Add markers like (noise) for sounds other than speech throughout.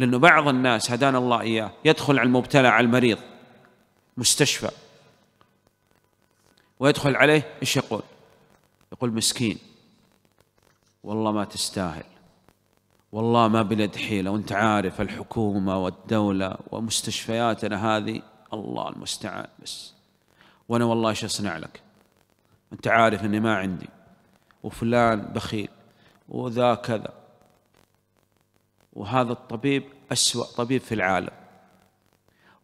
لأنه بعض الناس هدانا الله إياه يدخل على المبتلى على المريض مستشفى ويدخل عليه إيش يقول يقول مسكين والله ما تستاهل والله ما بلد حيلة وانت عارف الحكومة والدولة ومستشفياتنا هذه الله المستعان بس وانا والله ايش اصنع لك انت عارف اني ما عندي وفلان بخيل وذا كذا وهذا الطبيب أسوأ طبيب في العالم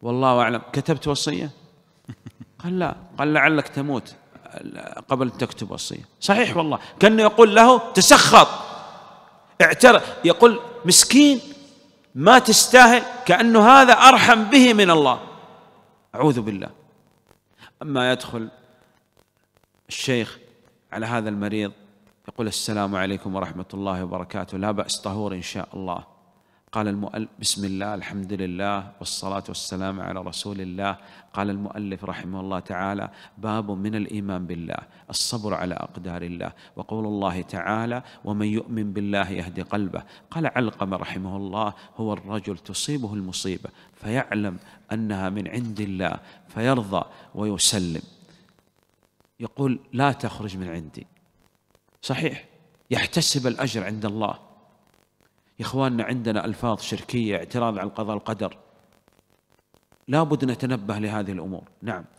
والله أعلم كتبت وصية (laughs) قال لا قال لعلك تموت قبل أن تكتب وصية صحيح والله كأنه يقول له تسخط اعتر يقول مسكين ما تستاهل كأنه هذا أرحم به من الله أعوذ بالله أما يدخل الشيخ على هذا المريض يقول السلام عليكم ورحمة الله وبركاته لا بأس طهور إن شاء الله قال المؤلف بسم الله الحمد لله والصلاة والسلام على رسول الله قال المؤلف رحمه الله تعالى باب من الإيمان بالله الصبر على أقدار الله وقول الله تعالى ومن يؤمن بالله يهدي قلبه قال علقمة رحمه الله هو الرجل تصيبه المصيبة فيعلم أنها من عند الله فيرضى ويسلم يقول لا تخرج من عندي صحيح يحتسب الأجر عند الله يا إخواننا عندنا ألفاظ شركية اعتراض على القضاء القدر لابد نتنبه لهذه الأمور نعم